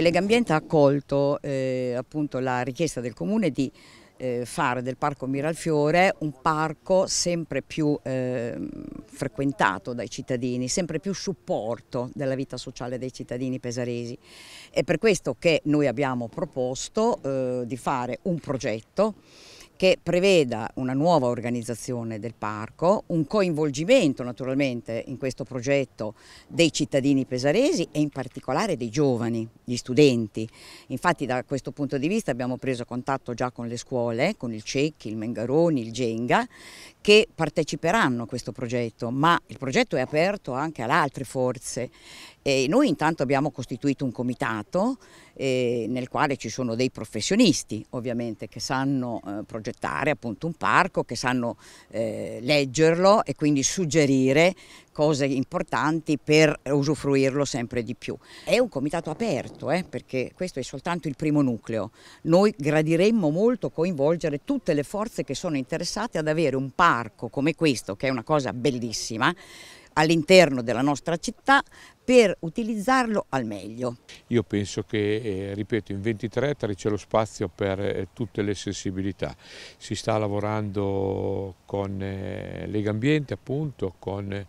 Legambiente ha accolto eh, appunto, la richiesta del Comune di eh, fare del Parco Miralfiore un parco sempre più eh, frequentato dai cittadini, sempre più supporto della vita sociale dei cittadini pesaresi. È per questo che noi abbiamo proposto eh, di fare un progetto che preveda una nuova organizzazione del parco, un coinvolgimento naturalmente in questo progetto dei cittadini pesaresi e in particolare dei giovani, gli studenti. Infatti da questo punto di vista abbiamo preso contatto già con le scuole, con il Cecchi, il Mengaroni, il Genga, che parteciperanno a questo progetto, ma il progetto è aperto anche ad altre forze. E noi intanto abbiamo costituito un comitato eh, nel quale ci sono dei professionisti ovviamente che sanno eh, progettare progettare appunto un parco, che sanno eh, leggerlo e quindi suggerire cose importanti per usufruirlo sempre di più. È un comitato aperto eh, perché questo è soltanto il primo nucleo. Noi gradiremmo molto coinvolgere tutte le forze che sono interessate ad avere un parco come questo che è una cosa bellissima all'interno della nostra città per utilizzarlo al meglio. Io penso che, eh, ripeto, in 23 ettari c'è lo spazio per eh, tutte le sensibilità. Si sta lavorando con eh, Lega Ambiente, appunto, con eh,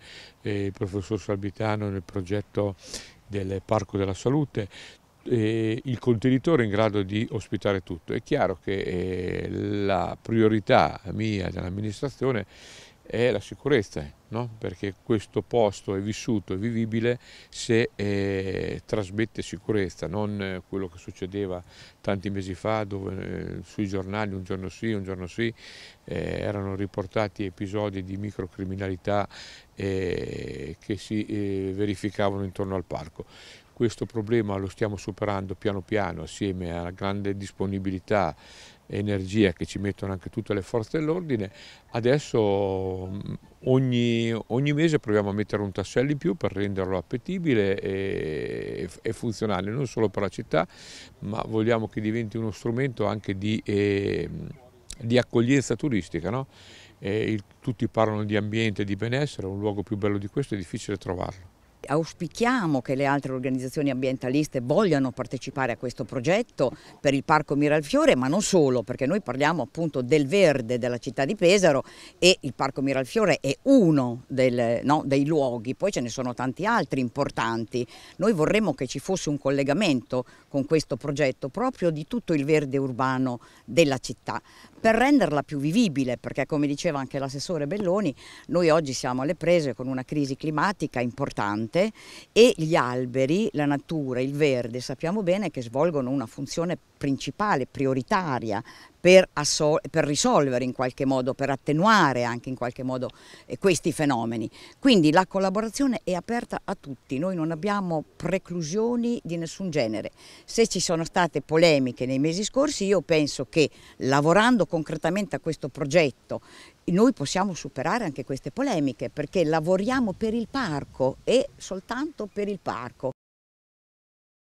il professor Salvitano nel progetto del Parco della Salute, il contenitore è in grado di ospitare tutto. È chiaro che la priorità mia dell'amministrazione è la sicurezza, no? perché questo posto è vissuto e vivibile se eh, trasmette sicurezza, non eh, quello che succedeva tanti mesi fa dove eh, sui giornali un giorno sì, un giorno sì, eh, erano riportati episodi di microcriminalità eh, che si eh, verificavano intorno al parco. Questo problema lo stiamo superando piano piano assieme alla grande disponibilità energia che ci mettono anche tutte le forze dell'ordine, adesso mm, ogni, ogni, mese proviamo a mettere un tassello in più per renderlo appetibile e, e, funzionale, non solo per la città, ma vogliamo che diventi uno strumento anche di, eh, di accoglienza turistica. No? Il, tutti parlano di ambiente, di benessere, un luogo più bello di questo è difficile trovarlo. Auspichiamo che le altre organizzazioni ambientaliste vogliano partecipare a questo progetto per il Parco Miralfiore, ma non solo, perché noi parliamo appunto del verde della città di Pesaro e il Parco Miralfiore è uno del, no, dei luoghi, poi ce ne sono tanti altri importanti. Noi vorremmo che ci fosse un collegamento con questo progetto proprio di tutto il verde urbano della città per renderla più vivibile, perché come diceva anche l'assessore Belloni, noi oggi siamo alle prese con una crisi climatica importante importante e gli alberi, la natura, il verde sappiamo bene che svolgono una funzione principale, prioritaria per, per, risolvere in qualche modo, per attenuare anche in qualche modo eh, questi fenomeni. Quindi la collaborazione è aperta a tutti, noi non abbiamo preclusioni di nessun genere. Se ci sono state polemiche nei mesi scorsi io penso che lavorando concretamente a questo progetto noi possiamo superare anche queste polemiche perché lavoriamo per il parco e soltanto per il parco.